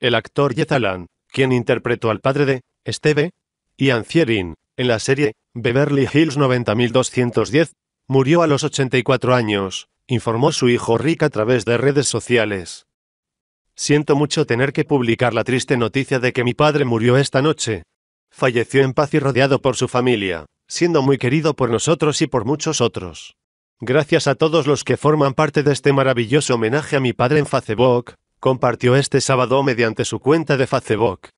El actor Jeth quien interpretó al padre de Steve y Ancierin en la serie Beverly Hills 90210, murió a los 84 años, informó su hijo Rick a través de redes sociales. Siento mucho tener que publicar la triste noticia de que mi padre murió esta noche. Falleció en paz y rodeado por su familia, siendo muy querido por nosotros y por muchos otros. Gracias a todos los que forman parte de este maravilloso homenaje a mi padre en Facebook, compartió este sábado mediante su cuenta de Facebook